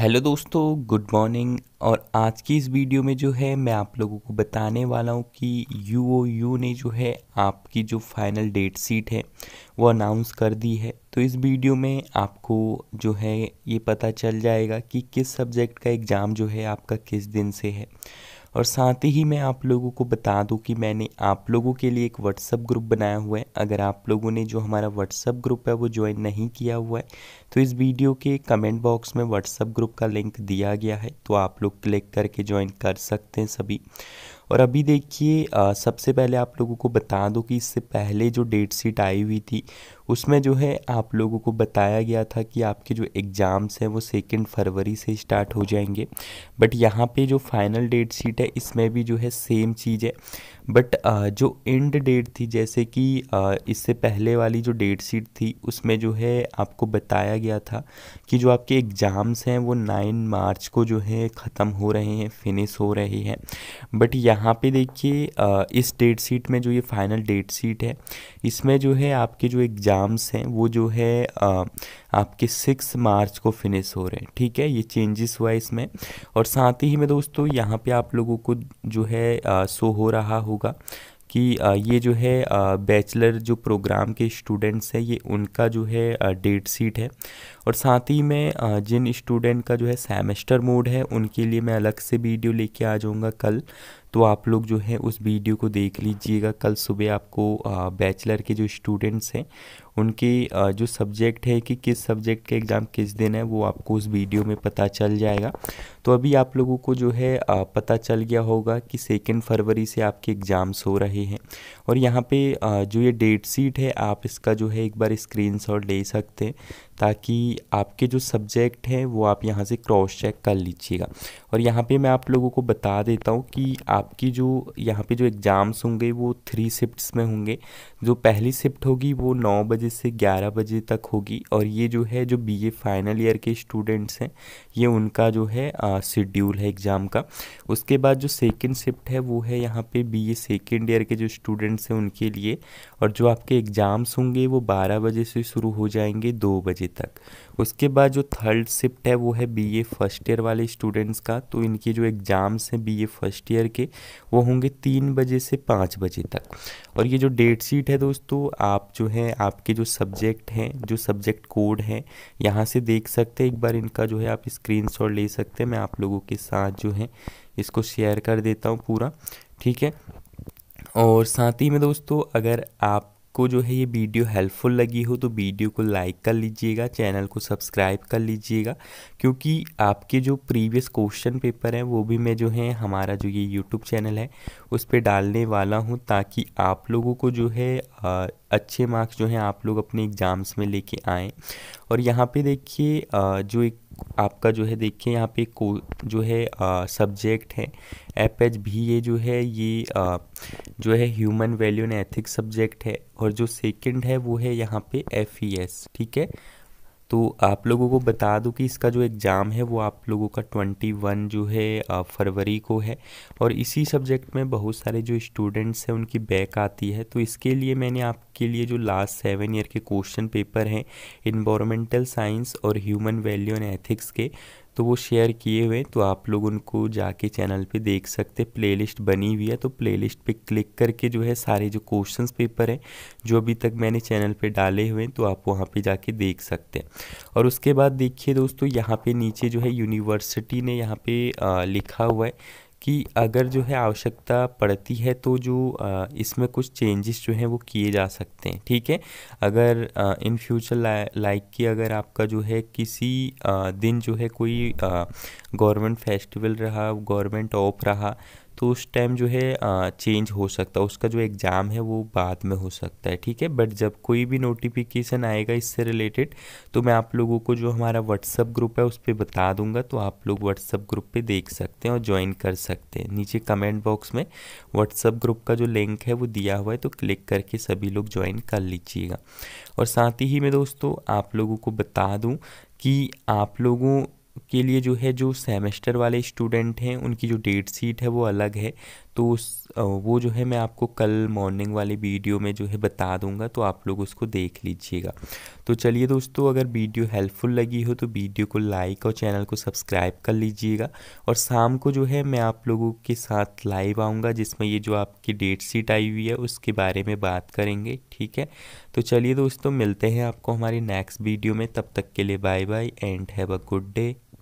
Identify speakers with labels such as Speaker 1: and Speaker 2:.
Speaker 1: hello दोस्तों good morning और आज की इस वीडियो में जो है मैं आप लोगों को बताने वाला हूँ कि यू ने जो है आपकी जो फाइनल डेट सीट है वो अनाउंस कर दी है तो इस वीडियो में आपको जो है ये पता चल जाएगा कि किस सब्जेक्ट का एग्ज़ाम जो है आपका किस दिन से है और साथ ही मैं आप लोगों को बता दूं कि मैंने आप लोगों के लिए एक व्हाट्सअप ग्रुप बनाया हुआ है अगर आप लोगों ने जो हमारा व्हाट्सअप ग्रुप है वो ज्वाइन नहीं किया हुआ है तो इस वीडियो के कमेंट बॉक्स में व्हाट्सअप ग्रुप का लिंक दिया गया है तो आप लोग क्लिक करके ज्वाइन कर सकते हैं सभी और अभी देखिए सबसे पहले आप लोगों को बता दूं कि इससे पहले जो डेट शीट आई हुई थी उसमें जो है आप लोगों को बताया गया था कि आपके जो एग्ज़ाम्स हैं वो सेकेंड फरवरी से स्टार्ट हो जाएंगे बट यहाँ पे जो फाइनल डेट शीट है इसमें भी जो है सेम चीज़ है बट जो एंड डेट थी जैसे कि इससे पहले वाली जो डेट शीट थी उसमें जो है आपको बताया गया था कि जो आपके एग्ज़ाम्स हैं वो नाइन मार्च को जो है ख़त्म हो रहे हैं फिनिश हो रहे हैं बट यहाँ यहाँ पे देखिए इस डेट सीट में जो ये फाइनल डेट शीट है इसमें जो है आपके जो एग्ज़ाम्स हैं वो जो है आपके सिक्स मार्च को फिनिश हो रहे हैं ठीक है ये चेंजेस हुआ है इसमें और साथ ही में दोस्तों यहाँ पे आप लोगों को जो है शो हो रहा होगा कि ये जो है बैचलर जो प्रोग्राम के स्टूडेंट्स हैं ये उनका जो है डेट सीट है और साथ ही में जिन स्टूडेंट का जो है सेमेस्टर मोड है उनके लिए मैं अलग से वीडियो लेके आ जाऊँगा कल तो आप लोग जो है उस वीडियो को देख लीजिएगा कल सुबह आपको बैचलर के जो स्टूडेंट्स हैं उनके जो सब्जेक्ट है कि किस सब्जेक्ट के एग्ज़ाम किस दिन है वो आपको उस वीडियो में पता चल जाएगा तो अभी आप लोगों को जो है पता चल गया होगा कि सेकेंड फरवरी से आपके एग्ज़ाम्स हो रहे हैं और यहाँ पे जो ये डेट शीट है आप इसका जो है एक बार स्क्रीनशॉट ले सकते हैं ताकि आपके जो सब्जेक्ट हैं वो आप यहाँ से क्रॉस चेक कर लीजिएगा और यहाँ पे मैं आप लोगों को बता देता हूँ कि आपकी जो यहाँ पे जो एग्ज़ाम्स होंगे वो थ्री शिफ्ट्स में होंगे जो पहली शिफ्ट होगी वो नौ बजे से ग्यारह बजे तक होगी और ये जो है जो बीए फाइनल ईयर के स्टूडेंट्स हैं ये उनका जो है शेड्यूल है एग्ज़ाम का उसके बाद जो सेकेंड शिफ्ट है वो है यहाँ पर बी ए सेकेंड ईयर के जो स्टूडेंट्स हैं उनके लिए और जो आपके एग्ज़ाम्स होंगे वो बारह बजे से शुरू हो जाएंगे दो बजे तक उसके बाद जो थर्ड शिफ्ट है वो है बीए फर्स्ट ईयर वाले स्टूडेंट्स का तो इनके जो एग्ज़ाम्स हैं बीए फर्स्ट ईयर के वो होंगे तीन बजे से पाँच बजे तक और ये जो डेट शीट है दोस्तों आप जो है आपके जो सब्जेक्ट हैं जो सब्जेक्ट कोड हैं यहाँ से देख सकते हैं एक बार इनका जो है आप स्क्रीन ले सकते हैं मैं आप लोगों के साथ जो है इसको शेयर कर देता हूँ पूरा ठीक है और साथ ही में दोस्तों अगर आप आपको जो है ये वीडियो हेल्पफुल लगी हो तो वीडियो को लाइक कर लीजिएगा चैनल को सब्सक्राइब कर लीजिएगा क्योंकि आपके जो प्रीवियस क्वेश्चन पेपर हैं वो भी मैं जो है हमारा जो ये यूट्यूब चैनल है उस पर डालने वाला हूँ ताकि आप लोगों को जो है आ, अच्छे मार्क्स जो हैं आप लोग अपने एग्ज़ाम्स में लेके आएँ और यहाँ पर देखिए जो एक आपका जो है देखिए यहाँ पे को जो है सब्जेक्ट है एप एच भी ये जो है ये आ, जो है human value and ethics subject है और जो सेकंड है वो है यहाँ पे एफ ई एस ठीक है तो आप लोगों को बता दूं कि इसका जो एग्ज़ाम है वो आप लोगों का ट्वेंटी वन जो है फरवरी को है और इसी सब्जेक्ट में बहुत सारे जो स्टूडेंट्स हैं उनकी बैक आती है तो इसके लिए मैंने आपके लिए जो लास्ट सेवन ईयर के क्वेश्चन पेपर हैं इन्वामेंटल साइंस और ह्यूमन वैल्यू एंड एथिक्स के तो वो शेयर किए हुए तो आप लोग उनको जाके चैनल पे देख सकते हैं प्लेलिस्ट बनी हुई है तो प्लेलिस्ट पे क्लिक करके जो है सारे जो क्वेश्चन पेपर हैं जो अभी तक मैंने चैनल पे डाले हुए हैं तो आप वहाँ पे जाके देख सकते हैं और उसके बाद देखिए दोस्तों यहाँ पे नीचे जो है यूनिवर्सिटी ने यहाँ पे लिखा हुआ है कि अगर जो है आवश्यकता पड़ती है तो जो इसमें कुछ चेंजेस जो हैं वो किए जा सकते हैं ठीक है अगर इन फ्यूचर लाइक कि अगर आपका जो है किसी दिन जो है कोई गवर्नमेंट फेस्टिवल रहा गवर्नमेंट ऑफ रहा तो उस टाइम जो है चेंज हो सकता है उसका जो एग्ज़ाम है वो बाद में हो सकता है ठीक है बट जब कोई भी नोटिफिकेशन आएगा इससे रिलेटेड तो मैं आप लोगों को जो हमारा व्हाट्सअप ग्रुप है उस पर बता दूंगा तो आप लोग व्हाट्सअप ग्रुप पे देख सकते हैं और ज्वाइन कर सकते हैं नीचे कमेंट बॉक्स में व्हाट्सअप ग्रुप का जो लिंक है वो दिया हुआ है तो क्लिक करके सभी लोग ज्वाइन कर लीजिएगा और साथ ही मैं दोस्तों आप लोगों को बता दूँ कि आप लोगों के लिए जो है जो सेमेस्टर वाले स्टूडेंट हैं उनकी जो डेट शीट है वो अलग है तो उस वो जो है मैं आपको कल मॉर्निंग वाले वीडियो में जो है बता दूंगा तो आप लोग उसको देख लीजिएगा तो चलिए दोस्तों अगर वीडियो हेल्पफुल लगी हो तो वीडियो को लाइक और चैनल को सब्सक्राइब कर लीजिएगा और शाम को जो है मैं आप लोगों के साथ लाइव आऊँगा जिसमें ये जो आपकी डेट शीट आई हुई है उसके बारे में बात करेंगे ठीक है तो चलिए दोस्तों मिलते हैं आपको हमारी नेक्स्ट वीडियो में तब तक के लिए bye bye and have a good day